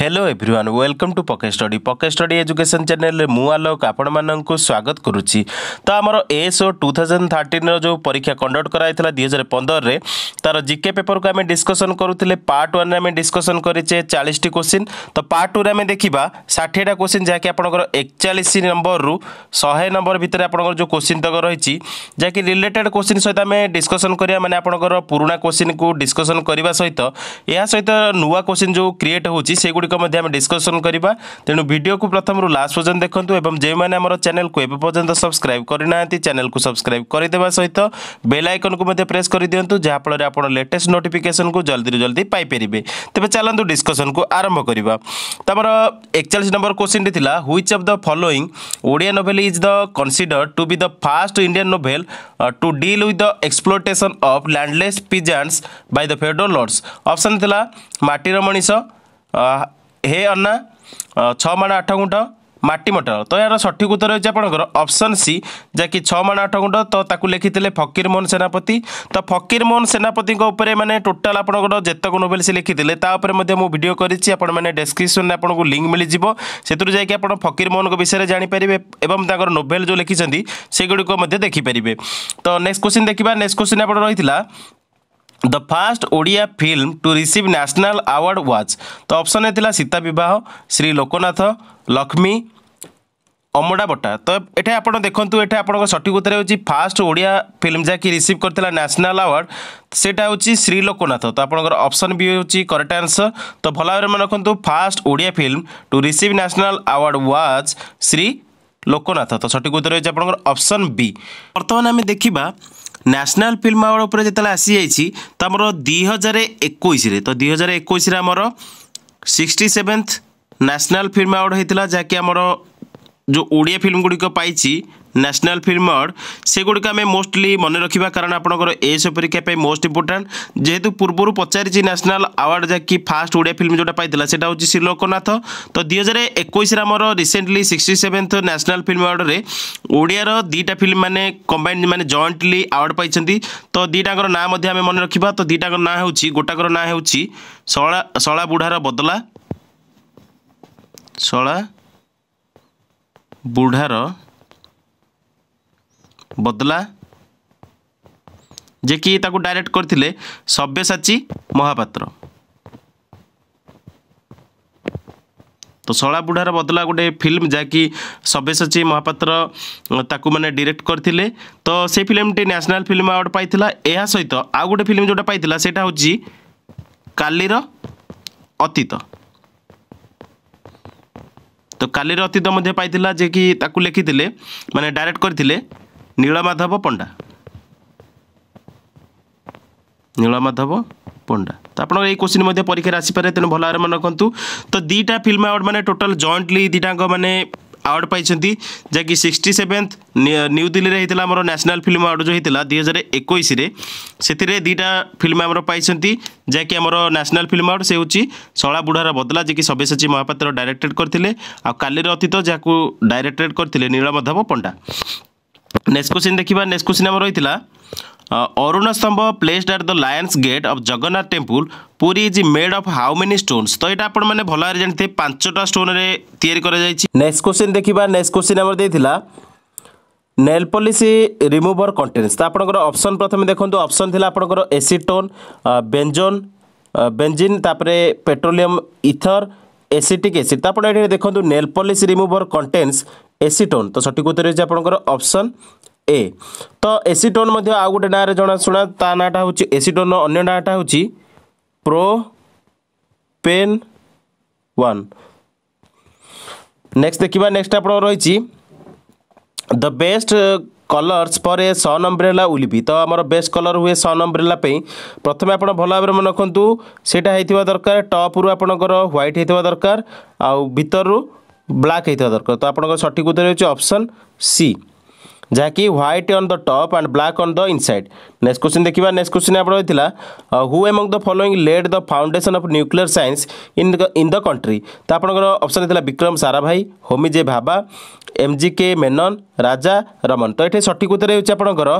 Hello everyone welcome to Pocket Study Pocket Study education চ্যানেলে মু আলোক আপনার স্বাগত করুছি তো আমার এসও টু থাউজেন্ড থার্টিনর যে পরীক্ষা কন্ডক্ট করা হয়েছিল দুই হাজার পনেরে তার জিকে পেপরকে আমি ডিসকসন করুলে পার্ট ওয়ান আমি ডিসকসন করেছে চাশটি কোশ্চিন তো পার্ট টু আমি দেখা ষাঠিয়েটা কোশ্চিন যা কি আপনার একচাশ নম্বর রু শহে নম্বর ভিতরে আপনার যে কোশ্চিন তক রয়েছে যা কি রিলেটেড কোশ্চিন সহ আমি ডিসকসন করা মানে আপনার পুরোনা কোশ্চিন কু ডিসকসন করা সহ এ সহ নূয়া কোশ্চিন যে ক্রিয়েট হচ্ছে সেগুলি ଗୁଡ଼ିକ ମଧ୍ୟ ଆମେ ଡିସ୍କସନ୍ କରିବା ତେଣୁ ଭିଡ଼ିଓକୁ ପ୍ରଥମରୁ ଲାଷ୍ଟ ପର୍ଯ୍ୟନ୍ତ ଦେଖନ୍ତୁ ଏବଂ ଯେଉଁମାନେ ଆମର ଚ୍ୟାନେଲକୁ ଏବେ ପର୍ଯ୍ୟନ୍ତ ସବସ୍କ୍ରାଇବ୍ କରିନାହାନ୍ତି ଚ୍ୟାନେଲକୁ ସବସ୍କ୍ରାଇବ୍ କରିଦେବା ସହିତ ବେଲ୍ ଆଇକନ୍କୁ ମଧ୍ୟ ପ୍ରେସ୍ କରିଦିଅନ୍ତୁ ଯାହାଫଳରେ ଆପଣ ଲେଟେଷ୍ଟ ନୋଟିଫିକେସନ୍କୁ ଜଲ୍ଦିରୁ ଜଲ୍ଦି ପାଇପାରିବେ ତେବେ ଚାଲନ୍ତୁ ଡିସ୍କସନ୍କୁ ଆରମ୍ଭ କରିବା ତ ଆମର ଏକଚାଳିଶ ନମ୍ବର କୋଶ୍ଚିନ୍ଟି ଥିଲା which of the following Odia novel is the considered to be the first Indian novel to deal with the exploitation of landless peasants by the federal lords option ଥିଲା ମାଟିର ମଣିଷ হে অନା ছ ମାଣ ଆଠ ଗୁଣ୍ଠ ମାଟି ମଟାଳ ତ ଏହାର ସଠିକ ଉତ୍ତର ହେଉଛି ଆପଣଙ୍କର ଅପସନ୍ ସି ଯାହାକି ଛଅ ମାଣ ଆଠ ଗୁଣ୍ଠ ତ ତାକୁ ଲେଖିଥିଲେ ଫକୀରମୋହନ ସେନାପତି ତ ଫକୀରମୋହନ ସେନାପତିଙ୍କ ଉପରେ ମାନେ ଟୋଟାଲ୍ ଆପଣଙ୍କର ଯେତକ ନୋବେଲ ସେ ଲେଖିଥିଲେ ତା ଉପରେ ମଧ୍ୟ ମୁଁ ଭିଡ଼ିଓ କରିଛି ଆପଣମାନେ ଡେସ୍କ୍ରିପ୍ସନ୍ରେ ଆପଣଙ୍କୁ ଲିଙ୍କ୍ ମିଳିଯିବ ସେଥିରୁ ଯାଇକି ଆପଣ ଫକୀରମୋହନଙ୍କ ବିଷୟରେ ଜାଣିପାରିବେ ଏବଂ ତାଙ୍କର ନୋବେଲ ଯେଉଁ ଲେଖିଛନ୍ତି ସେଗୁଡ଼ିକ ମଧ୍ୟ ଦେଖିପାରିବେ ତ ନେକ୍ସଟ କୋଶ୍ଚିନ୍ ଦେଖିବା ନେକ୍ସଟ କୋଶ୍ଚିନ୍ ଆପଣ ରହିଥିଲା the first Odia film to receive national award was ତ ଅପସନ୍ ଥିଲା ସୀତା ବିବାହ ଶ୍ରୀ ଲୋକନାଥ ଲକ୍ଷ୍ମୀ ଅମଡ଼ା ବଟା ତ ଏଠି ଆପଣ ଦେଖନ୍ତୁ ଏଠି ଆପଣଙ୍କ ସଠିକ୍ ଉତ୍ତର ହେଉଛି ଫାଷ୍ଟ ଓଡ଼ିଆ ଫିଲ୍ମ ଯାହାକି ରିସିଭ୍ କରିଥିଲା ନ୍ୟାସନାଲ୍ ଆୱାର୍ଡ଼ ସେଇଟା ହେଉଛି ଶ୍ରୀ ଲୋକନାଥ ତ ଆପଣଙ୍କର ଅପସନ୍ ବି ହେଉଛି କରେକ୍ଟ ଆନ୍ସର୍ ତ ଭଲ ଭାବରେ ମନେ ରଖନ୍ତୁ first Odia film to receive national award was Shri Lokenath ତ ସଠିକ୍ ଉତ୍ତର ହେଉଛି ଆପଣଙ୍କର ଅପସନ୍ ବି ବର୍ତ୍ତମାନ ଆମେ ଦେଖିବା ন্যাশনাল ফিল্ম ଆୱାର୍ଡ଼ ଉପରେ ଯେତେବେଳେ ଆସିଯାଇଛି ତ ଆମର ଦୁଇ ହଜାର ଏକୋଇଶରେ ତ ଦୁଇ ହଜାର ଏକୋଇଶରେ ଆମର sixty seventh national film award ହେଇଥିଲା ଯାହାକି ଆମର ଯେଉଁ ଓଡ଼ିଆ ଫିଲ୍ମ ଗୁଡ଼ିକ ପାଇଛି ନ୍ୟାସନାଲ୍ ଫିଲ୍ମ ଆୱାର୍ଡ଼ ସେଗୁଡ଼ିକ ଆମେ ମୋଷ୍ଟଲି ମନେ ରଖିବା କାରଣ ଆପଣଙ୍କର ଏସବୁ ପରୀକ୍ଷା ପାଇଁ ମୋଷ୍ଟ ଇମ୍ପୋର୍ଟାଣ୍ଟ ଯେହେତୁ ପୂର୍ବରୁ ପଚାରିଛି ନ୍ୟାସନାଲ୍ ଆୱାର୍ଡ଼ ଯାହାକି ଫାଷ୍ଟ ଓଡ଼ିଆ ଫିଲ୍ମ ଯେଉଁଟା ପାଇଥିଲା ସେଟା ହେଉଛି ଶ୍ରୀଲୋକନାଥ ତ ଦୁଇ ହଜାର ଏକୋଇଶରେ ଆମର recently sixty seventh national film ଆୱାର୍ଡ଼ରେ ଓଡ଼ିଆର ଦୁଇଟା ଫିଲ୍ମ ମାନେ କମ୍ବାଇଣ୍ଡ ମାନେ ଜଏଣ୍ଟଲି ଆୱାର୍ଡ଼ ପାଇଛନ୍ତି ତ ଦୁଇଟାଙ୍କର ନାଁ ମଧ୍ୟ ଆମେ ମନେ ରଖିବା ତ ଦୁଇଟାଙ୍କର ନାଁ ହେଉଛି ଗୋଟାକର ନାଁ ହେଉଛି ଶଳା ଶଳା ବୁଢ଼ାର ବଦଲା ଶଳା ବୁଢ଼ାର বদলা যে কি তাকে ডাইরেক্ট করে সব্যসাচী মহাপাত্র তো ଶଳା ବୁଢ଼ାର ବଦଲା ଗୋଟେ ଫିଲ୍ମ ଯାହାକି ସବ୍ୟସାଚୀ ମହାପାତ୍ର ତାକୁ ମାନେ ଡିରେକ୍ଟ କରିଥିଲେ ତ ସେ ଫିଲ୍ମଟି ନ୍ୟାସନାଲ ଫିଲ୍ମ ଆୱାର୍ଡ଼ ପାଇଥିଲା ଏହା ସହିତ ଆଉ ଗୋଟେ ଫିଲ୍ମ ଯେଉଁଟା ପାଇଥିଲା ସେଇଟା ହେଉଛି କାଲିର ଅତୀତ ତ କାଲିର ଅତୀତ ମଧ୍ୟ ପାଇଥିଲା ଯେ କି ତାକୁ ଲେଖିଥିଲେ ମାନେ ଡାଇରେକ୍ଟ କରିଥିଲେ ନୀଳମାଧବ ପଣ୍ଡା ନୀଳମାଧବ ପଣ୍ଡା ତ ଆପଣଙ୍କର ଏଇ କୋଶ୍ଚିନ୍ ମଧ୍ୟ ପରୀକ୍ଷାରେ ଆସିପାରେ ତେଣୁ ଭଲ ଭାବରେ ମନେ ରଖନ୍ତୁ ତ ଦୁଇଟା ଫିଲ୍ମ ଆୱାର୍ଡ଼ ମାନେ ଟୋଟାଲ୍ ଜଏଣ୍ଟଲି ଦୁଇଟାଙ୍କ ମାନେ ଆୱାର୍ଡ଼ ପାଇଛନ୍ତି ଯାହାକି ସିକ୍ସଟି ସେଭେନ୍ଥ ନ୍ୟୁ ଦିଲ୍ଲୀରେ ହେଇଥିଲା ଆମର ନ୍ୟାସନାଲ୍ ଫିଲ୍ମ ଆୱାର୍ଡ଼ ଯେଉଁ ହେଇଥିଲା ଦୁଇ ହଜାର ଏକୋଇଶରେ ସେଥିରେ ଦୁଇଟା ଫିଲ୍ମ ଆମର ପାଇଛନ୍ତି ଯାହାକି ଆମର ନ୍ୟାସନାଲ୍ ଫିଲ୍ମ ଆୱାର୍ଡ଼ ସେ ହେଉଛି ଶଳା ବୁଢ଼ାର ବଦଲା ଯିଏକି ସବ୍ୟସାଚୀ ମହାପାତ୍ର ଡାଇରେକ୍ଟେଡ଼ କରିଥିଲେ ଆଉ କାଲିର ଅତୀତ ଯାହାକୁ ଡାଇରେକ୍ଟେଡ଼ କରିଥିଲେ ନୀଳମାଧବ ପଣ୍ଡା ନେକ୍ସଟ କ୍ୱେଶ୍ଚିନ୍ ଦେଖିବା ନେକ୍ସଟ କ୍ୱେଶ୍ଚିନ୍ ଆମର ରହିଥିଲା Aruna Stambha placed at the lions gate of Jagannath temple Puri is made of how many stones ତ ଏଇଟା ଆପଣମାନେ ଭଲ ଭାବରେ ଜାଣିଥିବେ ପାଞ୍ଚଟା ଷ୍ଟୋନ୍ରେ ତିଆରି କରାଯାଇଛି ନେକ୍ସଟ କ୍ୱେଶ୍ଚିନ୍ ଦେଖିବା ନେକ୍ସଟ କ୍ୱେଶ୍ଚିନ୍ ଆମର ଦେଇଥିଲା ନେଲ୍ ପଲିସ୍ ରିମୁଭର୍ କଣ୍ଟେନ୍ସ ତ ଆପଣଙ୍କର ଅପସନ୍ ପ୍ରଥମେ ଦେଖନ୍ତୁ ଅପସନ୍ ଥିଲା ଆପଣଙ୍କର ଏସିଟୋନ୍ ବେଞ୍ଜୋନ୍ ବେଞ୍ଜିନ୍ ତାପରେ ପେଟ୍ରୋଲିୟମ୍ ଇଥର এসিটিক এসিড তারপরে এটি দেখুন nail polish remover contents acetone তো সঠিক উত্তর হচ্ছে আপনার অপশন এ তো এসিটোন মধ্যে আউ গোটে নাঁরে জনাশুনা তা নাঁটা হচ্ছে এসিটোন অন্য নাঁটা হচ্ছে প্রো পেন ওয়ান নেক্সট দেখা নেক্সট আপনার রয়েছে द बेस्ट कलर्स छम्बर होला उलि तर बेस्ट कलर हुए हुँदै सम्बर होलाप प्रथम आउनुभएर मन साइत दरकार टप्रु आउँछ ह्वइट हुनु दरकार आउ भिरहरू ब्लाक दरकार तो आपण सठिक उत्तर हुन्छ अप्सन सि ଯାହାକି white on the top and black on the inside next question ଦେଖିବା ନେକ୍ସଟ କ୍ୱେଶ୍ଚିନ୍ ଆମର ରହିଥିଲା who among the following led the foundation of nuclear science in in the country ତ ଆପଣଙ୍କର ଅପ୍ସନ୍ ଥିଲା Vikram Sarabhai Homi J Bhabha M G K Menon Raja Ramanna ତ ଏଠି ସଠିକ୍ ଉତ୍ତର ହେଉଛି ଆପଣଙ୍କର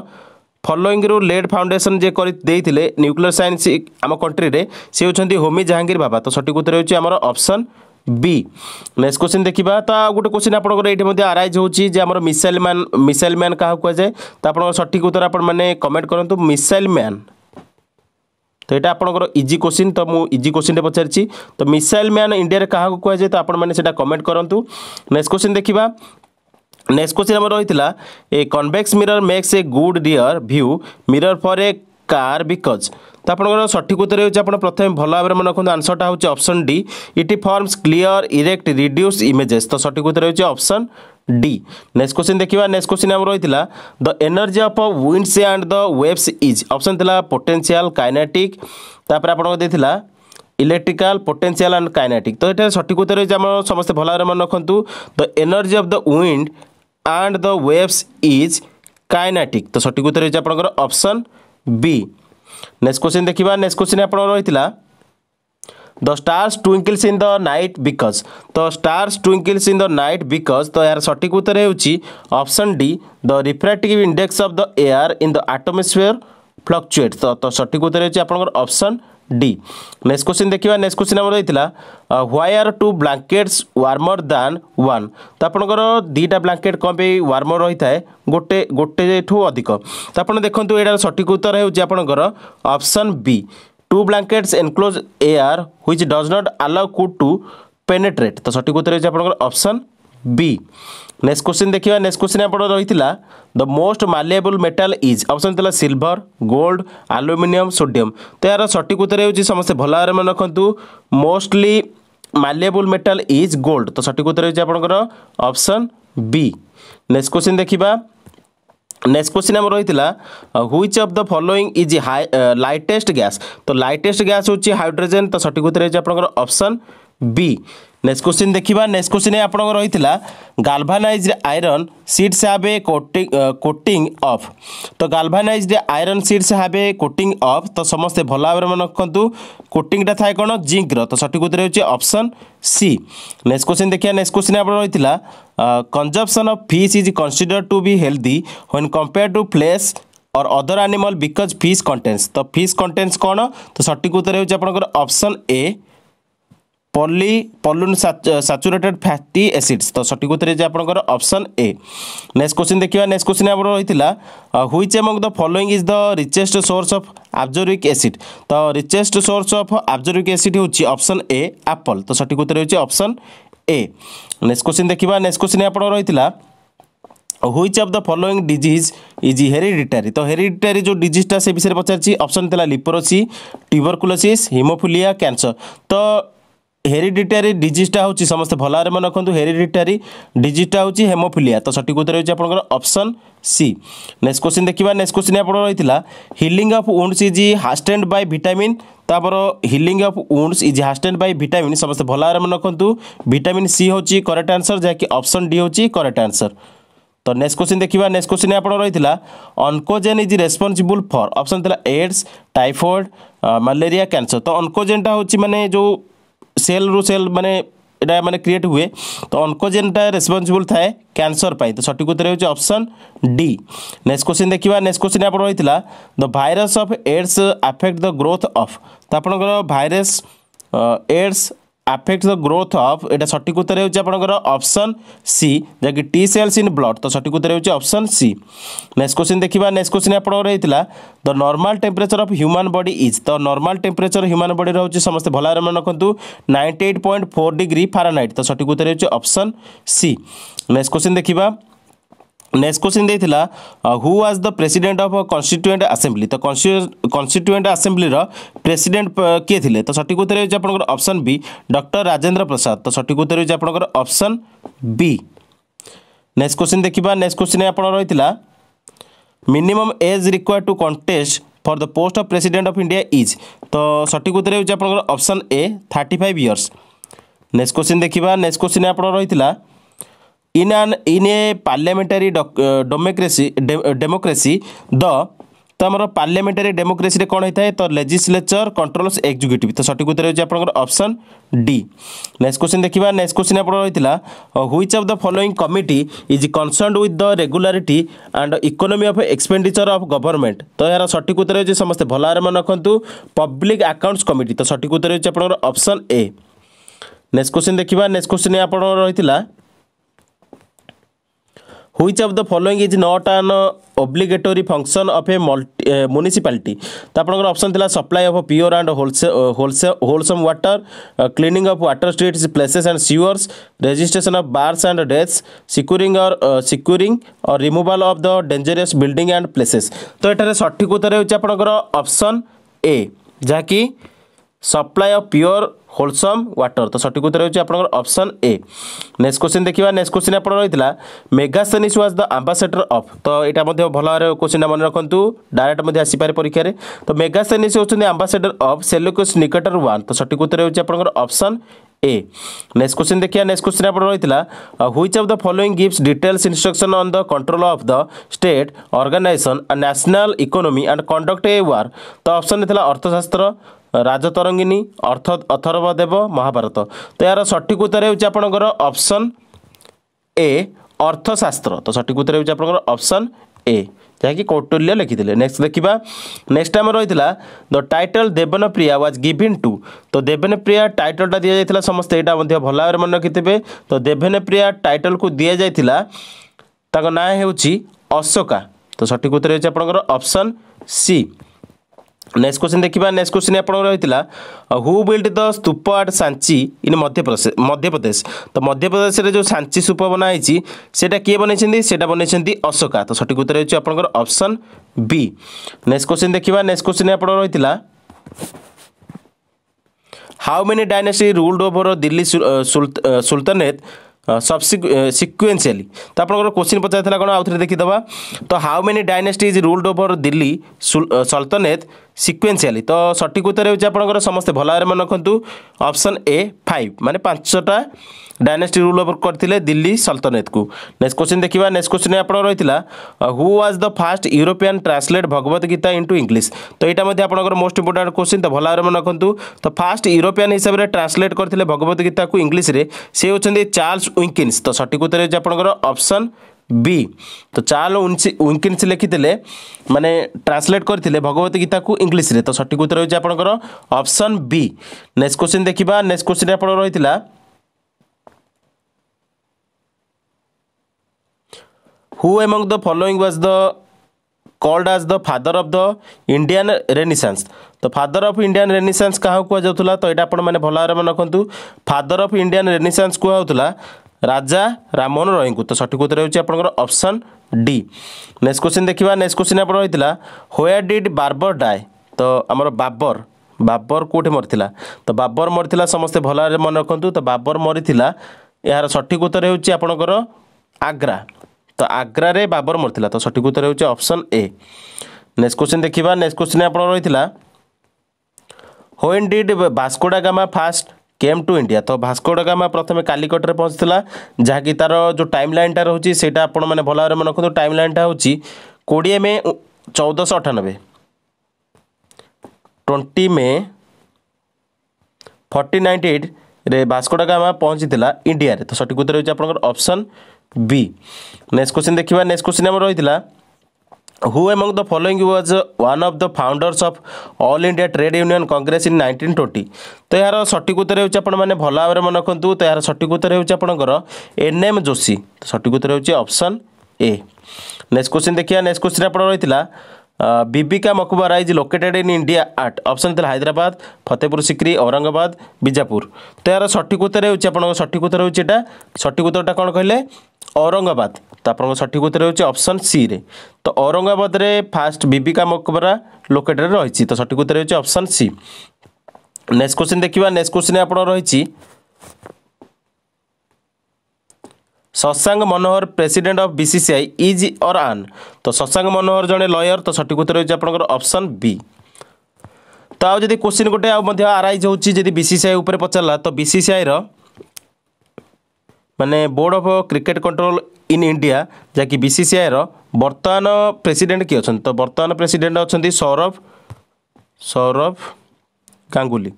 ଫଲୋଇଂରୁ ଲେଡ୍ ଫାଉଣ୍ଡେସନ୍ ଯିଏ କରି ଦେଇଥିଲେ ନ୍ୟୁକ୍ଲିୟର ସାଇନ୍ସ ଆମ କଣ୍ଟ୍ରିରେ ସେ ହେଉଛନ୍ତି ହୋମି ଜାହାଙ୍ଗୀର ବାବା ତ ସଠିକ୍ ଉତ୍ତର ହେଉଛି ଆମର ଅପସନ୍ বি নেক্সট কোশ্চিন দেখিবা তো আউ গোটে কোশ্চিন আপনার এইটি মধ্যে আরাইজ হচ্ছে যে আমার মিসাইল ম্যান মিসাইল ম্যান কাহা কুযায় তো আপনার সঠিক উত্তর আপন মানে কমেন্ট করতু মিসাইল ম্যান তো এটা আপনার ইজি কোশ্চিন তো মু ইজি কোশ্চিনটে পচারিছি তো মিসাইল ম্যান ইন্ডিয়ার কাহাকু কুযায় তো আপন মানে সেটা কমেন্ট করতু নেক্সট কোশ্চিন দেখিবা নেক্সট কোশ্চিন আমার রয়েছে a convex mirror makes a good rear view mirror for a car because ତ ଆପଣଙ୍କର ସଠିକ ଉତ୍ତର ହେଉଛି ଆପଣ ପ୍ରଥମେ ଭଲ ଭାବରେ ମନେ ରଖନ୍ତୁ ଆନ୍ସରଟା ହେଉଛି option D it forms clear erect reduce images ତ ସଠିକ ଉତ୍ତର ହେଉଛି ଅପସନ୍ ଡି ନେକ୍ସଟ କ୍ୱେଶ୍ଚିନ୍ ଦେଖିବା ନେକ୍ସଟ କ୍ୱେଶ୍ଚିନ୍ ଆମର ରହିଥିଲା the energy of winds and the waves is option ଥିଲା ପୋଟେନ୍ସିଆଲ କାଇନାଟିକ୍ ତାପରେ ଆପଣଙ୍କ ଦେଇଥିଲା ଇଲେକ୍ଟ୍ରିକାଲ ପୋଟେନ୍ସିଆଲ ଆଣ୍ଡ କାଇନାଟିକ୍ ତ ଏଠାରେ ସଠିକ ଉତ୍ତର ହେଉଛି ଆମର ସମସ୍ତେ ଭଲ ଭାବରେ ମନେ ରଖନ୍ତୁ the energy of the wind and the waves is kinetic ତ ସଠିକ ଉତ୍ତର ହେଉଛି ଆପଣଙ୍କର ଅପସନ୍ बी नेक्स्ट क्वेश्चन देखा नेक्स्ट क्वेश्चन आप the stars twinkles in the night because तो stars twinkles in the night because तो यार सठिक उत्तर option D the refractive index of the air in the atmosphere fluctuate तो सठिक उत्तर होप्शन ଡି ନେକ୍ସଟ କ୍ୱେଶ୍ଚିନ୍ ଦେଖିବା ନେକ୍ସଟ କ୍ୱେଶ୍ଚିନ୍ ଆମର ରହିଥିଲା why R two blankets warmer than one ତ ଆପଣଙ୍କର ଦୁଇଟା ବ୍ଲାଙ୍କେଟ୍ କ'ଣ ପାଇଁ ୱାର୍ମର ରହିଥାଏ ଗୋଟେ ଗୋଟେଠୁ ଅଧିକ ତ ଆପଣ ଦେଖନ୍ତୁ ଏଇଟାର ସଠିକ୍ ଉତ୍ତର ହେଉଛି ଆପଣଙ୍କର option B two blankets enclose air which does not allow cold to penetrate ତ ସଠିକ୍ ଉତ୍ତର ହେଉଛି ଆପଣଙ୍କର ଅପସନ୍ বি নেক্সট কোশ্চিন দেখা নেক্সট কোশ্চিন আপনার রয়েছে the most malleable metal is option লা সিলভর গোল্ড আলুমিনিয়ম সোডিয়াম তো এর সঠিক উত্তর হচ্ছে সমস্ত ভাল ভাবে মনে রাখতু mostly malleable metal is gold তো সঠিক উত্তর হচ্ছে আপনার অপশন বি নেক্সট কোশ্চিন দেখা नेक्स्ट क्वेश्चन आम रही which of the following is हाई लाइटेस्ट गैस तो लाइटेस्ट गैस हूँ हाइड्रोजेन तो सठिक उत्तर होपसन बी নেক্সট কোশ্চিন দেখিবা নেক্সট কোশ্চিন আপনার রয়েছে galvanised iron sheets have a coating coating of তো galvanised iron sheets have a coating of তো সমস্তে ভাল ভাবে মনে রাখতু কোটিংটা থাকে কোণ জিঙ্কর তো সঠিক উত্তর হচ্ছে অপশন সি নেক্সট কোশ্চিন দেখা নেক্সট কোশ্চিন আপনার রয়েছে consumption of fish is considered to be healthy when compared to flesh और other animal because fish contents तो फिश कंटेन्स कौन तो सटिक उत्तर होगा आपंकर option A poly polyunsaturated fatty acids ତ ସଠିକ୍ ଉତ୍ତର ହେଇଛି ଆପଣଙ୍କର ଅପସନ୍ ଏ ନେକ୍ସଟ କୋଶ୍ଚିନ୍ ଦେଖିବା ନେକ୍ସଟ କୋଶ୍ଚିନ୍ ଆମର ରହିଥିଲା which among the following is the richest source of ଆବଜୋରିକ୍ ଏସିଡ୍ ତ ରିଚେଷ୍ଟ ସୋର୍ସ ଅଫ୍ ଆବଜୋରିକ୍ ଏସିଡ୍ ହେଉଛି ଅପସନ୍ ଏ ଆପଲ୍ ତ ସଠିକ୍ ଉତ୍ତର ହେଉଛି ଅପସନ୍ ଏ ନେକ୍ସଟ କୋଶ୍ଚିନ୍ ଦେଖିବା ନେକ୍ସଟ କୋଶ୍ଚିନ୍ ଆପଣଙ୍କର ରହିଥିଲା which of the following disease is hereditary তো হেরিডিটারি যে ডিজিজটা সে বিষয়ে পচারছি অপশন লা লিপোরোসি টিউবরকুলোসিস হিমোফিলিয়া ক্যান্সর তো हेरीडिटारी डिजिजटा होती समस्त भल भाव रखुद हेरीडिटारी डिजिजटा होती हेमोफिलिया तो सठिक उत्तर होती है सी नेक्स्ट क्वेश्चन देखिए नेक्स्ट क्वेश्चन आप रही है healing of wounds is hastened by vitamin तापर healing of wounds is hastened by vitamin समस्त भल भाव में सी हूँ करेक्ट आनसर जहाँकि अप्सन डी हो कट आनसर तो नेक्स्ट क्वेश्चन देखिए नेक्स्ट क्वेश्चन आप रही oncogene is responsible for option थी एड्स टाइफयड मैले कैनसर तो अन्कोजेनटा हूँ मानने जो ସେଲ୍ରୁ ସେଲ୍ ମାନେ এটা মানে ক্রিয়েট হুয়ে তো অনকোজেনটা রেসপন্সিবল থাকে ক্যানসর পাই তো সঠিক উত্তর হচ্ছে অপশন ডি নেক্সট কোশ্চিন দেখিবা নেক্সট কোশ্চিন আপনার রয়েছে the virus of AIDS affect the growth of তো আপনার virus AIDS affect the growth of এটা সঠিক উত্তর হচ্ছে আপনার অপশন সি যা কি টি সেলস ইন ব্লড তো সঠিক উত্তর হচ্ছে অপশন সি নেক্সট কোশ্চিন দেখা নেক্সট কোশ্চিন আপনার হয়েছিল the normal temperature of human body is তো নর্মাল টেম্পরেচর হ্যুমান বডি হচ্ছে সমস্ত ভালো ভাবে মনে রাখতু ninety eight point four degree Fahrenheit তো সঠিক উত্তর হচ্ছে অপশন সি নেক্সট কোশ্চিন দেখা नेक्स्ट क्वेश्चन देला who was the president of constituent assembly तो कन्स्टिट्यूएंट आसेम्बली प्रेसिडेंट किए थे तो सठिक उत्तर आप ऑप्शन बी डॉक्टर राजेंद्र प्रसाद तो सठिक उत्तर ऑप्शन बी नेक्स्ट क्वेश्चन देखा नेक्स्ट क्वेश्चन आप रही minimum age require to contest for the post of president of India is तो सठिक उत्तर option A thirty five years next question देखा नेक्स्ट क्वेश्चन आप रही in an in a parliamentary doc, uh, democracy ତ ଆମର ପାର୍ଲିଆମେଣ୍ଟାରୀ ଡେମୋକ୍ରେସିରେ କ'ଣ ହେଇଥାଏ ତ ଲେଜିସ୍ଲେଚର କଣ୍ଟ୍ରୋଲ୍ସ ଏକ୍ଜିକ୍ୟୁଟିଭ୍ ତ ସଠିକ୍ ଉତ୍ତର ହେଉଛି ଆପଣଙ୍କର ଅପସନ୍ ଡି ନେକ୍ସଟ କ୍ୱେଶ୍ଚିନ୍ ଦେଖିବା ନେକ୍ସଟ କ୍ୱେଶ୍ଚିନ୍ ଆପଣଙ୍କର ରହିଥିଲା which of the following committee is concerned with the regularity and economy of expenditure of government ତ ଏହାର ସଠିକ୍ ଉତ୍ତର ହେଉଛି ସମସ୍ତେ ଭଲ ଭାବରେ ମନେ ରଖନ୍ତୁ ପବ୍ଲିକ୍ ଆକାଉଣ୍ଟସ୍ କମିଟି ତ ସଠିକ୍ ଉତ୍ତର ହେଉଛି ଆପଣଙ୍କର ଅପସନ୍ ଏ ନେକ୍ସଟ କ୍ୱେଶ୍ଚିନ୍ ଦେଖିବା ନେକ୍ସଟ କ୍ୱେଶ୍ଚିନ୍ ଆପଣଙ୍କର ରହିଥିଲା which of the following is not an obligatory function of a municipality तो आपसन थी supply of pure and wholesome water cleaning of water street places and sewers registration of births and deaths और securing और removal of the dangerous building and places तो यार सठिक उत्तर option A जहाँकि supply of pure wholesome water তো সঠিক উত্তর হচ্ছে আপনার অপশন এ নেক্সট কোশ্চিন দেখা নেক্সট কোশ্চিন আপনার রয়েছে মেগাসেনিস ওয়াজ দ আম্বাসেডর অফ তো এটা ভাল ভাবে কোশ্চিনটা মনে রাখতু ডাইরেক্ট আসিপারে পরীক্ষার তো মেগাসেনিস হচ্ছেন আম্বাসেডর অফ সেলোকস নিকটর ওয়ান তো সঠিক উত্তর হচ্ছে আপনার অপশন ए नेक्स्ट क्वेश्चन देखिए नेक्स्ट क्वेश्चन आप रही which of the following gives details instruction on the control of the state organisation national economy and conduct a war तो ऑप्शन था अर्थशास्त्र राजतरंगिनी अर्थ अथर्वदेव महाभारत तो यार सठिक उत्तर होपर ए अर्थशास्त्र तो सठिक उत्तर होपसन ए जहाँकि कौटुल्य लिखी थे नेक्स्ट देखा नेक्स्ट आम रही the title Devanam Priya was given to तो देवन प्रिया टाइटलटा दि जाइए समस्त यहाँ भल भाव मन रखी थे तो देवन प्रिया टाइटल को दि जाता ना हो अशोका तो सठिक उत्तर होपसन सी ନେକ୍ସଟ କ୍ୱେଶ୍ଚିନ୍ ଦେଖିବା ନେକ୍ସଟ କ୍ୱେଶ୍ଚିନ୍ ଆପଣଙ୍କର ରହିଥିଲା who build the stupa at Sanchi in Madhya Pradesh Madhya Pradesh ତ ମଧ୍ୟପ୍ରଦେଶରେ ଯେଉଁ ସାଞ୍ଚି ସ୍ତୂପ ବନା ହେଇଛି ସେଇଟା କିଏ ବନେଇଛନ୍ତି ସେଇଟା ବନେଇଛନ୍ତି ଅଶୋକା ତ ସଠିକ୍ ଉତ୍ତର ହେଉଛି ଆପଣଙ୍କର ଅପସନ୍ ବି ନେକ୍ସଟ କ୍ୱେଶ୍ଚିନ୍ ଦେଖିବା ନେକ୍ସଟ କ୍ୱେଶ୍ଚିନ୍ ଆପଣଙ୍କର ରହିଥିଲା how many dynasties ruled over Delhi sultanate subsequentially ତ ଆପଣଙ୍କର କୋଶ୍ଚିନ୍ ପଚାରିଥିଲା କ'ଣ ଆଉଥରେ ଦେଖିଦେବା ତ how many dynasties ruled over Delhi sultanate sequentially তো সঠিক উত্তর হচ্ছে আপনার সমস্ত ভালো ভাবে মনে রাখতু অপশন এ ফাইভ মানে পাঁচটা ডাইনাস্টি রুল ওভর করে দিল্লি সলতনেত কু নেক্সট কোশ্চিন দেখা নেক্সট কোশ্চিন আপনার রয়েছে who was the first European translate Bhagavad Gita into English তো এইটা মধ্যে আপনার মোস্ট ইম্পর্টাট কোশ্চিন তো ভালো ভাবে মনে রাখতু তো ফাষ্ট ইউরোপিয়ান হিসাবে ট্রান্সলেট করে ভগবত গীতা কু ইংলিশে সে হচ্ছেন চার্লস উইঙ্কিন্স তো সঠিক উত্তর হচ্ছে আপনার অপশন ବି ତ ଚାର୍ଲ ୱିଙ୍କିନ୍ସ ଲେଖିଥିଲେ ମାନେ ଟ୍ରାନ୍ସଲେଟ୍ କରିଥିଲେ ଭଗବତ ଗୀତାକୁ ଇଂଲିଶରେ ତ ସଠିକ୍ ଉତ୍ତର ହେଉଛି ଆପଣଙ୍କର ଅପସନ୍ ବି ନେକ୍ସଟ କ୍ୱେଶ୍ଚିନ୍ ଦେଖିବା ନେକ୍ସଟ କ୍ୱେଶ୍ଚିନ୍ ଆପଣ ରହିଥିଲା who among the following was the called as the father of the Indian renaissance ତ ଫାଦର୍ ଅଫ୍ ଇଣ୍ଡିଆନ୍ ରେନିସାନ୍ସ କାହାକୁ କୁହାଯାଉଥିଲା ତ ଏଇଟା ଆପଣମାନେ ଭଲ ଭାବରେ ମନେ ରଖନ୍ତୁ ଫାଦର୍ ଅଫ୍ ଇଣ୍ଡିଆନ୍ ରେନିସାନ୍ସ କୁହାଯାଉଥିଲା ରାଜା ରାମମୋହନ ରୟଙ୍କୁ ତ ସଠିକ ଉତ୍ତର ହେଉଛି ଆପଣଙ୍କର ଅପସନ୍ ଡି ନେକ୍ସଟ କୋଶ୍ଚିନ୍ ଦେଖିବା ନେକ୍ସଟ କୋଶ୍ଚିନ୍ ଆପଣ ରହିଥିଲା ହୋୟାର ଡିଡ୍ ବାର୍ବର ଡାଏ ତ ଆମର ବାବର ବାବର କେଉଁଠି ମରିଥିଲା ତ ବାବର ମରିଥିଲା ସମସ୍ତେ ଭଲରେ ମନେ ରଖନ୍ତୁ ତ ବାବର ମରିଥିଲା ଏହାର ସଠିକ ଉତ୍ତର ହେଉଛି ଆପଣଙ୍କର ଆଗ୍ରା ତ ଆଗ୍ରାରେ ବାବର ମରିଥିଲା ତ ସଠିକ ଉତ୍ତର ହେଉଛି ଅପସନ୍ ଏ ନେକ୍ସଟ କୋଶ୍ଚିନ୍ ଦେଖିବା ନେକ୍ସଟ କୋଶ୍ଚିନ୍ ଆପଣ ରହିଥିଲା when did Vasco da Gama first came to India ତ ଭାସ୍କୋଡଗାମା ପ୍ରଥମେ କାଲିକଟରେ ପହଞ୍ଚିଥିଲା ଯାହାକି ତା'ର ଯେଉଁ ଟାଇମ୍ ଲାଇନ୍ଟା ରହୁଛି ସେଇଟା ଆପଣମାନେ ଭଲ ଭାବରେ ମନେ ରଖନ୍ତୁ ଟାଇମ୍ ଲାଇନ୍ଟା ହେଉଛି କୋଡ଼ିଏ ମେ ଚଉଦଶହ ଅଠାନବେ ଟ୍ୱେଣ୍ଟି ମେ ଫର୍ଟି ନାଇଣ୍ଟି ଏଇଟ୍ରେ ଭାସ୍କୋଡଗାମା ପହଞ୍ଚିଥିଲା ଇଣ୍ଡିଆରେ ତ ସଠିକ୍ ଉତ୍ତର ହେଉଛି ଆପଣଙ୍କର ଅପସନ୍ ବି ନେକ୍ସଟ କୋଶ୍ଚିନ୍ ଦେଖିବା ନେକ୍ସଟ କୋଶ୍ଚିନ୍ ଆମର ରହିଥିଲା who among the following was one of the founders of All India Trade Union Congress in 1920? तो यार सटीक उत्तर हूँ आप भल भाव मन रखु तो यार सटीक उत्तर हूँ आपंकर एन एम जोशी तो सटीक उत्तर हूँ अप्सन ए नेक्स्ट क्वेश्चन देखिए नेक्स्ट क्वेश्चन आप रही है मकबरा इज लोकेटेड इन इंडिया आर्ट अप्सन थी हाइद्राद फतेहपुर सिक्री औरंगाबाद बीजापुर तो यार सठिक उत्तर हो आप सठिक उत्तर हूँ यहाँ सठिक उत्तरटा कौन कहे औरंगाबाद তো আপনার সঠিক উত্তর হচ্ছে অপশন সি রে তো ঔরঙ্গাবাদে ফার্স্ট বিবিকা মকবরা লোকেটেড রয়েছে তো সঠিক উত্তর হচ্ছে অপশন সি নেক্সট কোশ্চিন দেখা নেক্সট কোশ্চিনে আপনার রয়েছে Shashank Manohar president of BCCI is or আন তো শশাঙ্ক মনোহর জনে লয়র তো সঠিক উত্তর হচ্ছে আপনার অপশন বি তো আও যদি কোশ্চিন গোটে আউ মধ্যে আরাইজ হচ্ছে যদি বিসিসিআই উপরে পচারা তো বিসিসিআইর ମାନେ board of cricket control in India ଯାହାକି ବିସିସିଆଇର ବର୍ତ୍ତମାନ ପ୍ରେସିଡେଣ୍ଟ କିଏ ଅଛନ୍ତି ତ ବର୍ତ୍ତମାନ ପ୍ରେସିଡେଣ୍ଟ ଅଛନ୍ତି ସୌରଭ ସୌରଭ ଗାଙ୍ଗୁଲି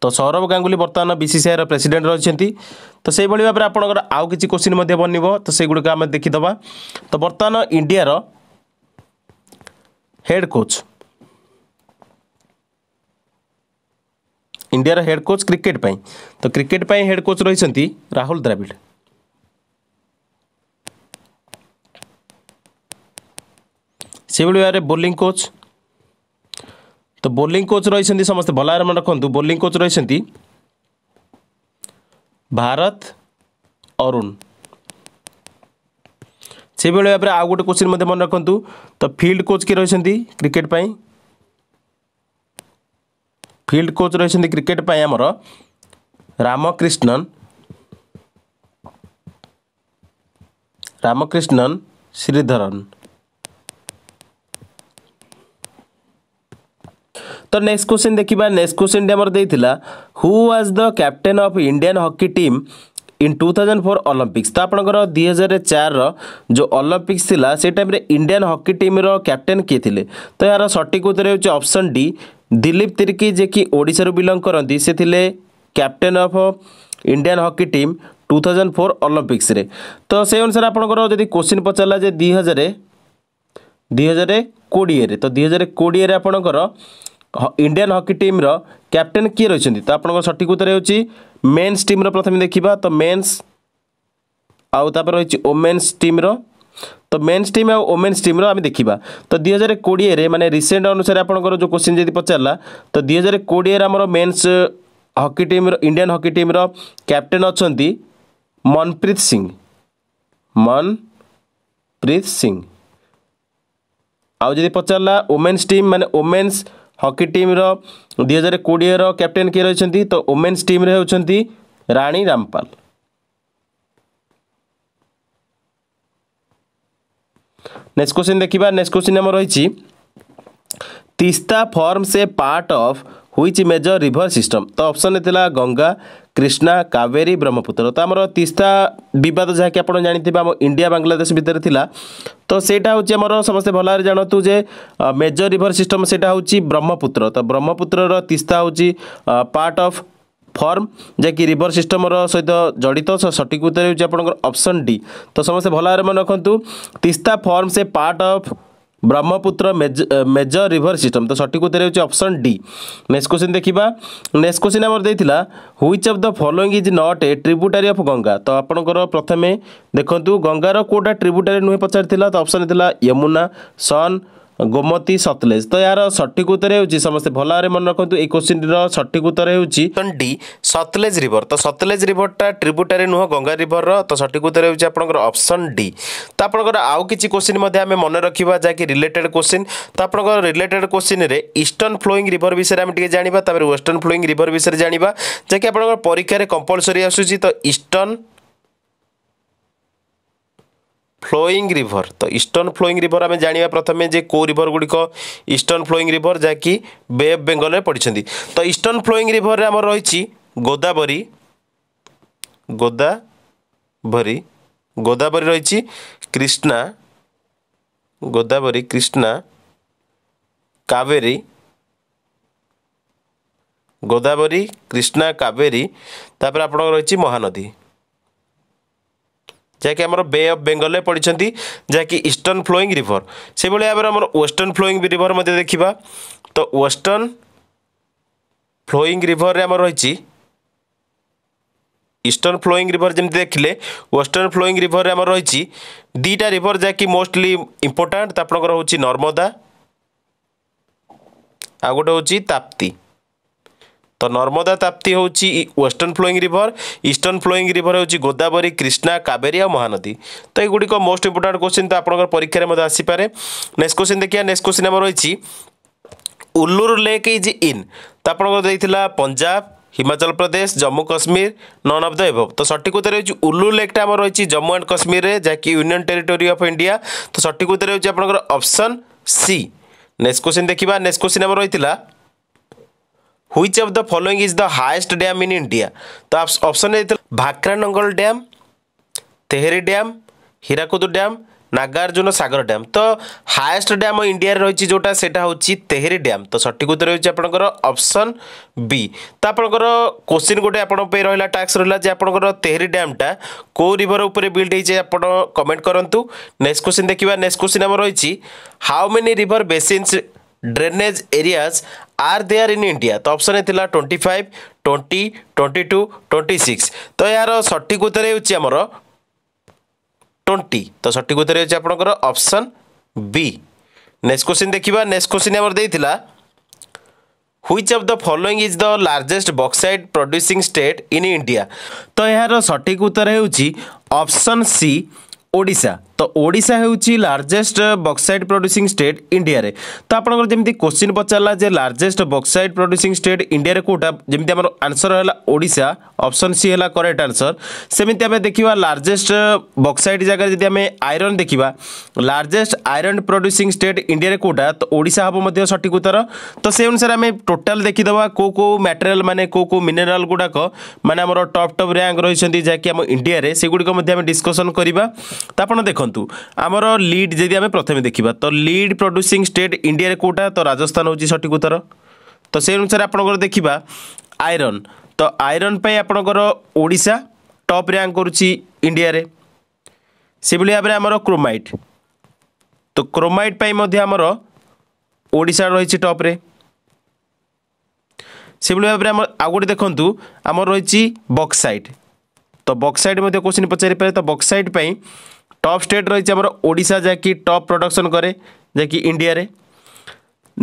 ତ ସୌରଭ ଗାଙ୍ଗୁଲି ବର୍ତ୍ତମାନ ବିସିସିଆଇର ପ୍ରେସିଡେଣ୍ଟ ରହିଛନ୍ତି ତ ସେଇଭଳି ଭାବରେ ଆପଣଙ୍କର ଆଉ କିଛି କୋଶ୍ଚିନ୍ ମଧ୍ୟ ବନିବ ତ ସେଗୁଡ଼ିକ ଆମେ ଦେଖିଦେବା ତ ବର୍ତ୍ତମାନ ଇଣ୍ଡିଆର head coach India head coach cricket पाई तो क्रिकेट पाई हेड कोच रही राहुल द्राविड से भावे बोलिंग कोच तो बोलिंग कोच रही समस्त भलार मन रखु कोच रही भारत अरुण से भाव भाव आउ गोटे क्वेश्चन मन रखुद तो फिल्ड कोच किए रही क्रिकेट पाई फिल्ड कोच रही क्रिकेट पर रामकृष्णन रामकृष्णन श्रीधरन तो नेक्स्ट क्वेश्चन देखा नेक्स्ट क्वेश्चन देर देखा who was the captain of Indian hockey team in 2004 thousand four Olympics तो आप दुई हजार चार जो ओलंपिक्स थी से टाइम इंडियान हकी टीम्र कैप्टेन किए थे तो यार सटिक उत्तर होप्शन डी ଦିଲୀପ ତିର୍କୀ ଯିଏକି ଓଡ଼ିଶାରୁ ବିଲଙ୍ଗ କରନ୍ତି ସେ ଥିଲେ captain of Indian hockey team two thousand four ଅଲମ୍ପିକ୍ସରେ ତ ସେଇ ଅନୁସାରେ ଆପଣଙ୍କର ଯଦି କୋଶ୍ଚିନ୍ ପଚାରିଲା ଯେ ଦୁଇ ହଜାର ଦୁଇ ହଜାର କୋଡ଼ିଏରେ ତ ଦୁଇ ହଜାର କୋଡ଼ିଏରେ ଆପଣଙ୍କର ଇଣ୍ଡିଆନ୍ ହକି ଟିମ୍ର କ୍ୟାପ୍ଟେନ୍ କିଏ ରହିଛନ୍ତି ତ ଆପଣଙ୍କର ସଠିକ୍ ଉତ୍ତର ହେଉଛି ମେନ୍ସ ଟିମ୍ର ପ୍ରଥମେ ଦେଖିବା ତ ମେନ୍ସ ଆଉ ତାପରେ ରହିଛି ଓମେନ୍ସ ଟିମ୍ର तो मेन्स टीम आउ ओमेन्स टीम आम देखा तो दुई हजार कोड़े मैंने रिसेंट अनुसार आपंकर जो क्वेश्चन जी पचारा तो दुई हजार कोड़े आम men's hockey team Indian hockey team captain अच्छा मनप्रीत सिंह मनप्रीत सिंह आदि पचारा ओमेन्स टीम मान ओमेन्स हकी टीम रुई हजार कोड़े कैप्टेन किए रही तो ओमेन्स टीम होती राणी रामपाल নেক্সট কোশ্চিন দেখিবা নেক্সট কোশ্চিন আমার রয়েছে Teesta forms a part of which major river system তো অপসন লা গঙ্গা কৃষ্ণা কাবেরী ব্রহ্মপুত্র তো আমার তিস্তা বিবাদ যা কি আপনার জাঁথিবে আমার ইন্ডিয়া বাংলাদেশ ভিতরে লা তো সেইটা হচ্ছে আমার সমস্তে ভালভাবে জাঁতু যে মেজর রিভর সিস্টম সেটা হচ্ছে ব্রহ্মপুত্র তো ব্রহ্মপুত্রর তিস্তা হচ্ছে পার্ট অফ ଫର୍ମ ଯାହାକି ରିଭର ସିଷ୍ଟମର ସହିତ ଜଡ଼ିତ ସଠିକ୍ ଉତ୍ତର ହେଉଛି ଆପଣଙ୍କର ଅପସନ୍ ଡି ତ ସମସ୍ତେ ଭଲ ଭାବରେ ମନେ ରଖନ୍ତୁ Teesta forms a part of Brahmaputra major river system ତ ସଠିକ୍ ଉତ୍ତର ହେଉଛି ଅପସନ୍ ଡି ନେକ୍ସଟ କୋଶ୍ଚିନ୍ ଦେଖିବା ନେକ୍ସଟ କୋଶ୍ଚିନ୍ ଆମର ଦେଇଥିଲା which of the following is not a tributary of Ganga ତ ଆପଣଙ୍କର ପ୍ରଥମେ ଦେଖନ୍ତୁ ଗଙ୍ଗାର କେଉଁଟା ଟ୍ରିବ୍ୟୁଟାରୀ ନୁହେଁ ପଚାରିଥିଲା ତ ଅପସନ୍ ଥିଲା ୟମୁନା ସନ୍ गोमती सतलेज तो यार सठिक उत्तर समस्त भल भाव मन यो ये क्वेश्चन रठिक उत्तर हेर्छ डी सतलेज रिवर तो सतलेज रिभरटा ट्रिबुटी नुह गंगा रिवर र तो सठिक उत्तर डी तो हेर्नु आप्सन क्वेश्चन आम मन रखा जहाँकि रिलेटेड क्वेश्चन तो आप रिलेटेड क्वेश्चन क्वेसनले इष्टर्न फ्लोइङ रिभर विषयमा जाँदा वेस्टर्न फ्लोइंग रिभर विषय जाँदा परीक्षा आपक्षा कंपलसरी आसूसी तो ईस्टर्न ଫ୍ଲୋଇଂ ରିଭର୍ ତ ଇଷ୍ଟର୍ଣ୍ଣ ଫ୍ଲୋଇଂ ରିଭର୍ ଆମେ ଜାଣିବା ପ୍ରଥମେ ଯେ କେଉଁ ରିଭର୍ ଗୁଡ଼ିକ ଇଷ୍ଟର୍ଣ୍ଣ ଫ୍ଲୋଇଂ ରିଭର୍ ଯାହାକି ବେ ଅଫ୍ ବେଙ୍ଗଲରେ ପଡ଼ିଛନ୍ତି ତ ଇଷ୍ଟର୍ଣ୍ଣ ଫ୍ଲୋଇଂ ରିଭର୍ରେ ଆମର ରହିଛି ଗୋଦାବରୀ ଗୋଦାବରୀ ଗୋଦାବରୀ ରହିଛି କ୍ରିଷ୍ଣା ଗୋଦାବରୀ କ୍ରିଷ୍ଣା କାବେରୀ ଗୋଦାବରୀ କ୍ରିଷ୍ଣା କାବେରୀ ତାପରେ ଆପଣଙ୍କର ରହିଛି ମହାନଦୀ ଯାହାକି ଆମର ବେ ଅଫ୍ ବେଙ୍ଗଲରେ ପଡ଼ିଛନ୍ତି ଯାହାକି ଇଷ୍ଟର୍ଣ୍ଣ ଫ୍ଲୋଇଂ ରିଭର୍ ସେଭଳି ଭାବରେ ଆମର ୱେଷ୍ଟର୍ଣ୍ଣ ଫ୍ଲୋଇଂ ରିଭର ମଧ୍ୟ ଦେଖିବା ତ ୱେଷ୍ଟର୍ଣ୍ଣ ଫ୍ଲୋଇଂ ରିଭର୍ରେ ଆମର ରହିଛି ଇଷ୍ଟର୍ଣ୍ଣ ଫ୍ଲୋଇଂ ରିଭର ଯେମିତି ଦେଖିଲେ ୱେଷ୍ଟର୍ଣ୍ଣ ଫ୍ଲୋଇଂ ରିଭରରେ ଆମର ରହିଛି ଦୁଇଟା ରିଭର୍ ଯାହାକି ମୋଷ୍ଟଲି ଇମ୍ପୋର୍ଟାଣ୍ଟ ଆପଣଙ୍କର ହେଉଛି ନର୍ମଦା ଆଉ ଗୋଟେ ହେଉଛି ତାପ୍ତି ତ ନର୍ମଦା ତାପ୍ତି ହେଉଛି western flowing river eastern flowing river ହେଉଛି ଗୋଦାବରୀ କ୍ରିଷ୍ଣା କାବେରୀ ଆଉ ମହାନଦୀ ତ ଏଗୁଡ଼ିକ ମୋଷ୍ଟ ଇମ୍ପୋର୍ଟାଣ୍ଟ କ୍ୱେଶ୍ଚିନ୍ ତ ଆପଣଙ୍କର ପରୀକ୍ଷାରେ ମଧ୍ୟ ଆସିପାରେ ନେକ୍ସଟ କ୍ୱେଶ୍ଚିନ୍ ଦେଖିବା ନେକ୍ସଟ କ୍ୱେଶ୍ଚିନ୍ ଆମର ରହିଛି ଉଲ୍ଲୁର ଲେକ୍ ଇଜ୍ ଇନ୍ ତ ଆପଣଙ୍କର ଦେଇଥିଲା Punjab Himachal Pradesh Jammu Kashmir none of the above ତ সঠিক উত্তর ହେଉଛି উল্লু ଲେକ୍ଟା ଆମର ରହିଛି ଜମ୍ମୁ ଆଣ୍ଡ কাশ্মীরে ଯାହାକି কি ଟେରିଟୋରି ଅଫ୍ ଇଣ୍ଡିଆ ତ তো সঠিক ହେଉଛି ଆପଣଙ୍କର option C C next question দেখা নেক্সট কোশ্চিন আমার which of the following is the highest dam in india to option deitil bhakranangal dam tehri dam hirakudu dam Nagarjuna Sagar dam তো হায়েস্ট ড্যাম ইন্ডিয়ার রয়েছে যেটা সেটা হচ্ছে তেহেরি ড্যাম তো সঠিক উত্তর হচ্ছে আপনার অপশন বি তো আপনার কোশ্চিন গোটে আপনার রহলা টাক্স রহলা যে আপনার তেহেরি ড্যামটা কেউ রিভর উপরে বিল্ড হয়েছে আপনার কমেন্ট করতু নেক্সট কোশ্চিন দেখা নেক্সট কোশ্চিন আমার রয়েছে how many river basins drainage areas are there in India? तो ऑप्शन थिला 25, 20, 22, 26. तो यार सटीक उत्तर ହେଉଛି ଆମର 20. ତ ସଠିକ ଉତ୍ତର ହେଉଛି ଆପଣଙ୍କର ଅପସନ୍ ବି ନେକ୍ସଟ କ୍ୱେଶ୍ଚିନ୍ ଦେଖିବା ନେକ୍ସଟ କ୍ୱେଶ୍ଚିନ୍ ଆମର ଦେଇଥିଲା which of the following is the largest bauxite producing state in India তো এর সঠিক উত্তর হচ্ছে অপশন সি ওড়িশা ତ ଓଡ଼ିଶା ହେଉଛି ଲାର୍ଜେଷ୍ଟ ବକ୍ସାଇଟ୍ ପ୍ରଡ୍ୟୁସିଂ ଷ୍ଟେଟ୍ ଇଣ୍ଡିଆରେ ତ ଆପଣଙ୍କର ଯେମିତି କୋଶ୍ଚିନ୍ ପଚାରିଲା ଯେ ଲାର୍ଜେଷ୍ଟ ବକ୍ସାଇଟ୍ ପ୍ରଡ୍ୟୁସିଂ ଷ୍ଟେଟ୍ ଇଣ୍ଡିଆରେ କେଉଁଟା ଯେମିତି ଆମର ଆନ୍ସର ହେଲା ଓଡ଼ିଶା ଅପସନ୍ ସି ହେଲା କରେକ୍ଟ ଆନ୍ସର ସେମିତି ଆମେ ଦେଖିବା ଲାର୍ଜେଷ୍ଟ ବକ୍ସାଇଟ୍ ଜାଗାରେ ଯଦି ଆମେ ଆଇରନ୍ ଦେଖିବା ଲାର୍ଜେଷ୍ଟ ଆଇରନ୍ ପ୍ରଡ୍ୟୁସିଂ ଷ୍ଟେଟ୍ ଇଣ୍ଡିଆରେ କେଉଁଟା ତ ଓଡ଼ିଶା ହେବ ମଧ୍ୟ ସଠିକ୍ ଉତ୍ତର ତ ସେ ଅନୁସାରେ ଆମେ ଟୋଟାଲ୍ ଦେଖିଦେବା କେଉଁ କେଉଁ ମ୍ୟାଟେରିଆଲ୍ ମାନେ କେଉଁ କେଉଁ ମିନେରାଲ୍ ଗୁଡ଼ାକ ମାନେ ଆମର ଟପ୍ ଟପ୍ ର୍ୟାଙ୍କ ରହିଛନ୍ତି ଯାହାକି ଆମ ଇଣ୍ଡିଆରେ ସେଗୁଡ଼ିକ ମଧ୍ୟ ଆମେ ଡିସ୍କସନ୍ କରିବା ତ ଆପଣ ଦେଖନ୍ତୁ ଦେଖନ୍ତୁ ଆମର ଲିଡ଼୍ ଯଦି ଆମେ ପ୍ରଥମେ ଦେଖିବା ତ ଲିଡ଼୍ ପ୍ରଡ୍ୟୁସିଂ ଷ୍ଟେଟ୍ ଇଣ୍ଡିଆରେ କେଉଁଟା ତ ରାଜସ୍ଥାନ ହେଉଛି ସଠିକ୍ ଉତ୍ତର ତ ସେଇ ଅନୁସାରେ ଆପଣଙ୍କର ଦେଖିବା ଆଇରନ୍ ତ ଆଇରନ୍ ପାଇଁ ଆପଣଙ୍କର ଓଡ଼ିଶା ଟପ୍ ର୍ୟାଙ୍କ କରୁଛି ଇଣ୍ଡିଆରେ ସେଭଳି ଭାବରେ ଆମର କ୍ରୋମାଇଟ୍ ତ କ୍ରୋମାଇଟ୍ ପାଇଁ ମଧ୍ୟ ଆମର ଓଡ଼ିଶା ରହିଛି ଟପ୍ରେ সেভাবে ভাবে আমার আউ গোটে দেখুন আমার রয়েছে বক্সাইড তো বক্সাইড মধ্যে কোশ্চিন পচারি পারে তো বক্সাইড ପାଇଁ টপ স্টেট রয়েছে আমার ওড়িশা যা কি টপ প্রডকশন করে যা কি ইন্ডিয়ারে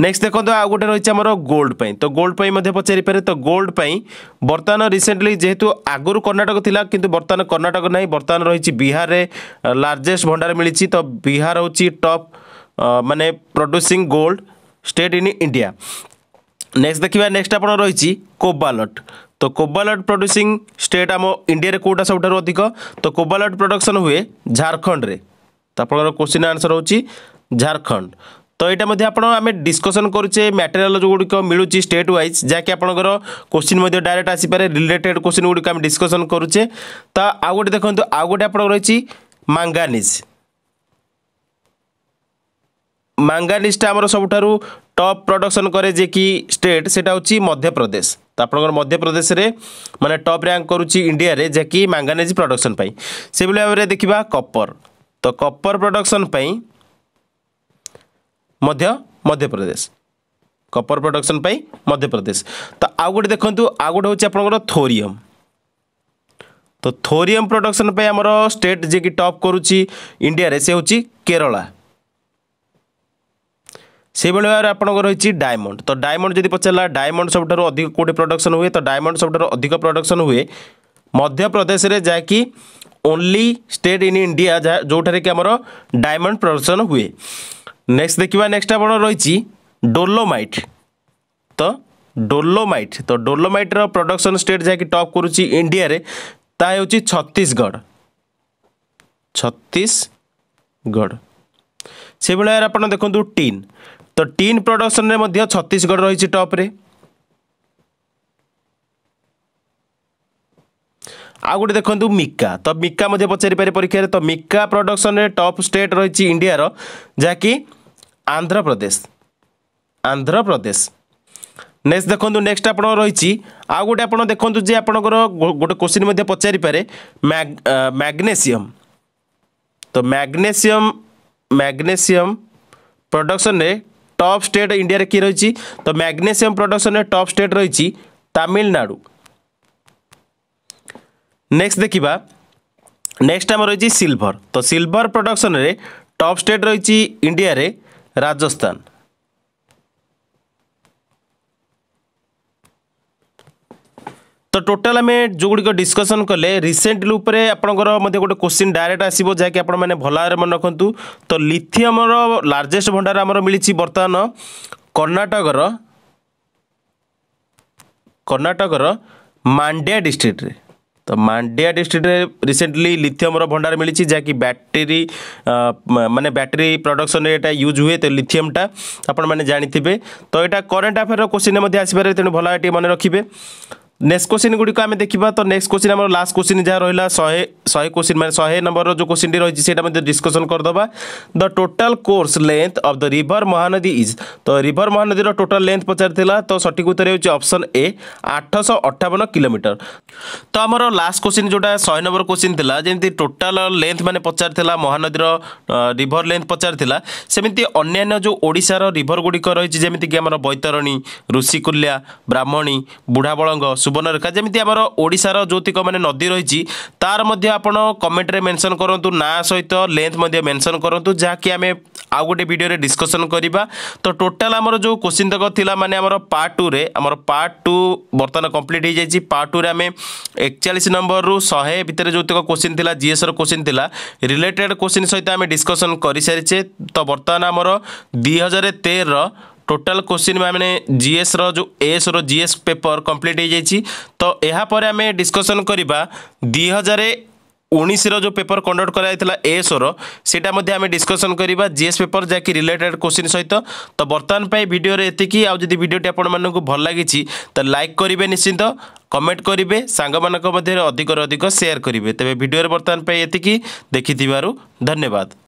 নেক্সট দেখুন আউ গোটে রয়েছে আমার গোল্ড পাই তো গোল্ড পাই মধ্যে পচারি পারে তো গোল্ড পাই বর্তমান রিসেন্টলি যেহেতু আগর কর্ণাটক লা কিন্তু বর্তমান কর্ণাটক নাই বর্তমান রয়েছে বিহারে লার্জেস্ট ভণ্ডার মিলিছি তো বিহার হচ্ছে টপ মানে producing gold state in India next দেখিবা নেক্সট আপনার রয়েছে কোবালট ତ କୋବାଲଟ ପ୍ରଡ୍ୟୁସିଂ ଷ୍ଟେଟ୍ ଆମ ଇଣ୍ଡିଆରେ କେଉଁଟା ସବୁଠାରୁ ଅଧିକ ତ କୋବାଲଟ ପ୍ରଡକ୍ସନ୍ ହୁଏ ଝାଡ଼ଖଣ୍ଡରେ ତ ଆପଣଙ୍କର କୋଶ୍ଚିନ୍ ଆନ୍ସର୍ ହେଉଛି ଝାଡ଼ଖଣ୍ଡ ତ ଏଇଟା ମଧ୍ୟ ଆପଣ ଆମେ ଡିସ୍କସନ୍ କରୁଛେ ମ୍ୟାଟେରିଆଲ୍ ଯେଉଁଗୁଡ଼ିକ ମିଳୁଛି ଷ୍ଟେଟ୍ ୱାଇଜ୍ ଯାହାକି ଆପଣଙ୍କର କୋଶ୍ଚିନ୍ ମଧ୍ୟ ଡାଇରେକ୍ଟ ଆସିପାରେ ରିଲେଟେଡ୍ କୋଶ୍ଚିନ୍ ଗୁଡ଼ିକ ଆମେ ଡିସ୍କସନ୍ କରୁଛେ ତ ଆଉ ଗୋଟେ ଦେଖନ୍ତୁ ଆଉ ଗୋଟେ ଆପଣଙ୍କର ରହିଛି ମାଙ୍ଗାନିଜ୍ ମାଙ୍ଗାନିଜ୍ଟା ଆମର ସବୁଠାରୁ ଟପ୍ ପ୍ରଡକ୍ସନ୍ କରେ ଯେ କି ଷ୍ଟେଟ୍ ସେଇଟା ହେଉଛି ମଧ୍ୟପ୍ରଦେଶ ତ ଆପଣଙ୍କର ମଧ୍ୟପ୍ରଦେଶରେ ମାନେ ଟପ୍ ର୍ୟାଙ୍କ କରୁଛି ଇଣ୍ଡିଆରେ ଯାହାକି କି ମାଙ୍ଗାନିଜ୍ ପ୍ରଡକ୍ସନ୍ ପାଇଁ ସେଭଳି ଭାବରେ ଦେଖିବା କପର ତ କପର ପ୍ରଡକ୍ସନ୍ ପାଇଁ ମଧ୍ୟ ମଧ୍ୟପ୍ରଦେଶ କପର ପ୍ରଡକ୍ସନ୍ ପାଇଁ ମଧ୍ୟପ୍ରଦେଶ ତ ଆଉ ଗୋଟେ ଦେଖନ୍ତୁ ଆଉ ଗୋଟେ ହେଉଛି ଆପଣଙ୍କର ଥୋରିୟମ୍ ତ ଥୋରିୟମ୍ ପ୍ରଡକ୍ସନ୍ ପାଇଁ ଆମର ଷ୍ଟେଟ୍ ଯିଏକି ଟପ୍ କରୁଛି ଇଣ୍ଡିଆରେ ସେ ହେଉଛି କେରଳା সেইভাবে ভাবে আপনার রয়েছে ডায়মন্ড তো ডায়মন্ড যদি পচারা ডায়মন্ড সবুঠার অধিক কোটি প্রডকশন হুয়ে তো ডায়মন্ড সবুঠার অধিক প্রডকশন হুয়ে মধ্যপ্রদেশের যা কি ওনলি স্টেট ইন ইন্ডিয়া যা যেটার কি আমার ডায়মন্ড প্রডকশন হুয়ে নেক্সট দেখা নেক্সট আপনার রয়েছে ডোলোমাইট তো ডোলোমাইট তো ডোলোমাইটর প্রডকশন স্টেট যা কি টপ করুচি ইন্ডিয়ার তা হচ্ছে ছত্তিশগড় ছত্তিশগড় সেইভাবে ভাবে আপনার দেখুন টিন ତ ଟିନ୍ ପ୍ରଡକ୍ସନରେ ମଧ୍ୟ ଛତିଶଗଡ଼ ରହିଛି ଟପ୍ରେ ଆଉ ଗୋଟେ ଦେଖନ୍ତୁ ମିକା ତ ମିକା ମଧ୍ୟ ପଚାରିପାରେ ପରୀକ୍ଷାରେ ତ ମିକା ପ୍ରଡକ୍ସନରେ ଟପ୍ ଷ୍ଟେଟ୍ ରହିଛି ଇଣ୍ଡିଆର ଯାହାକି ଆନ୍ଧ୍ରପ୍ରଦେଶ ଆନ୍ଧ୍ରପ୍ରଦେଶ ନେକ୍ସଟ ଦେଖନ୍ତୁ ନେକ୍ସଟ ଆପଣ ରହିଛି ଆଉ ଗୋଟେ ଆପଣ ଦେଖନ୍ତୁ ଯେ ଆପଣଙ୍କର ଗୋଟେ କୋଶ୍ଚିନ୍ ମଧ୍ୟ ପଚାରିପାରେ ମ୍ୟାଗ୍ନେସିୟମ୍ ତ ମ୍ୟାଗ୍ନେସିୟମ୍ ମ୍ୟାଗ୍ନେସିୟମ୍ ପ୍ରଡକ୍ସନରେ টপ স্টেট ইন্ডিয়ার কি রয়েছে তো ম্যাগনেসিয়াম প্রডকশনের টপ স্টেট রয়েছে তামিলনাড়ু নেক্সট দেখিবা নেক্সট আমার রয়েছে সিলভর তো সিলভর প্রডকশনের টপ স্টেট রয়েছে ইন্ডিয়ার রাজস্থান त टोटा आमे जोगु डिस्कसन कले रिसेन्टली उप आपणको मोसिन डाइर आसकि आ भएर मन तो लिथियम र लर्जेस्ट भण्डार मिलि वर्तमान कर्णाटक र कर्नाटकर मान्ड्यास्ट्रिक त मान्ड्या डिस्ट्रिक रिसेंटली लिथियम र भण्डार मिली जहाँक ब्याटेरी मेरो ब्याटेरी प्रडक्सन एटा युज तो लिथियमटा जाने तो यटा करन्ट अफेयर कोसिने त भए मन নেক্সট কোশ্চিন গুড়ি আমি দেখা তো নেক্সট কোশ্চিন আমার লাস্ট কোশ্চিন যা রহলা শহে শহে কোশ্চিন মানে শহে নম্বর যে কোশ্চিনটি রয়েছে সেটা মধ্যে ডিসকসন করদবা the total course length of the river Mahanadi is তো রিভর মহানদীর টোটাল লেন্থ পচারিলা তো সঠিক উত্তর হচ্ছে অপশন এ আঠশ অঠাবন কিলোমিটর তো আমার লাস্ট কোশ্চিন যেটা শহে নম্বর কোশ্চিন লা যেমনি টোটাল লেন্থ মানে পচারিলা মহানদীর রিভর লেন্থ পচারিলা সেমিতি অন্যান্য যে ওড়িশার রিভর গুড়িক রয়েছে যেমিতিকি আমার বৈতরণী ঋষিকুল্যা ব্রাহ্মণী বুঢ়াবଳঙ্গ ସୁବର୍ଣ୍ଣରେଖା ଯେମିତି ଆମର ଓଡ଼ିଶାର ଯୌତିକ ମାନେ ନଦୀ ରହିଛି ତାର ମଧ୍ୟ ଆପଣ କମେଣ୍ଟରେ ମେନସନ୍ କରନ୍ତୁ ନାଁ ସହିତ ଲେନ୍ଥ ମଧ୍ୟ ମେନସନ୍ କରନ୍ତୁ ଯାହାକି ଆମେ ଆଉ ଗୋଟେ ଭିଡ଼ିଓରେ ଡିସ୍କସନ୍ କରିବା ତ ଟୋଟାଲ୍ ଆମର ଯେଉଁ କୋଶ୍ଚିନ୍ ତକ ଥିଲା ମାନେ ଆମର ପାର୍ଟ ଟୁରେ ଆମର ପାର୍ଟ ଟୁ ବର୍ତ୍ତମାନ କମ୍ପ୍ଲିଟ୍ ହୋଇଯାଇଛି ପାର୍ଟ ଟୁରେ ଆମେ ଏକଚାଳିଶ ନମ୍ବରରୁ ଶହେ ଭିତରେ ଯେଉଁତକ କୋଶ୍ଚିନ୍ ଥିଲା ଜିଏସ୍ର କୋଶ୍ଚିନ୍ ଥିଲା ରିଲେଟେଡ୍ କୋଶ୍ଚିନ୍ ସହିତ ଆମେ ଡିସ୍କସନ୍ କରିସାରିଛେ ତ ବର୍ତ୍ତମାନ ଆମର ଦୁଇ ହଜାର ତେରର ଟୋଟାଲ କୋଶ୍ଚିନ୍ ମାନେ ଜିଏସ୍ର ଯେଉଁ ଏସ୍ର ଜିଏସ୍ ପେପର କମ୍ପ୍ଲିଟ୍ ହୋଇଯାଇଛି ତ ଏହାପରେ ଆମେ ଡିସ୍କସନ୍ କରିବା ଦୁଇ ହଜାର ଉଣେଇଶର ଯେଉଁ ପେପର କଣ୍ଡକ୍ଟ କରାଯାଇଥିଲା ଏସ୍ର ସେଇଟା ମଧ୍ୟ ଆମେ ଡିସ୍କସନ୍ କରିବା ଜିଏସ୍ ପେପର ଯାହାକି ରିଲେଟେଡ୍ କୋଶ୍ଚିନ୍ ସହିତ ତ ବର୍ତ୍ତମାନ ପାଇଁ ଭିଡ଼ିଓରେ ଏତିକି ଆଉ ଯଦି ଭିଡ଼ିଓଟି ଆପଣମାନଙ୍କୁ ଭଲ ଲାଗିଛି ତ ଲାଇକ୍ କରିବେ ନିଶ୍ଚିନ୍ତ କମେଣ୍ଟ କରିବେ ସାଙ୍ଗମାନଙ୍କ ମଧ୍ୟରେ ଅଧିକରୁ ଅଧିକ ସେୟାର କରିବେ ତେବେ ଭିଡ଼ିଓରେ ବର୍ତ୍ତମାନ ପାଇଁ ଏତିକି ଦେଖିଥିବାରୁ ଧନ୍ୟବାଦ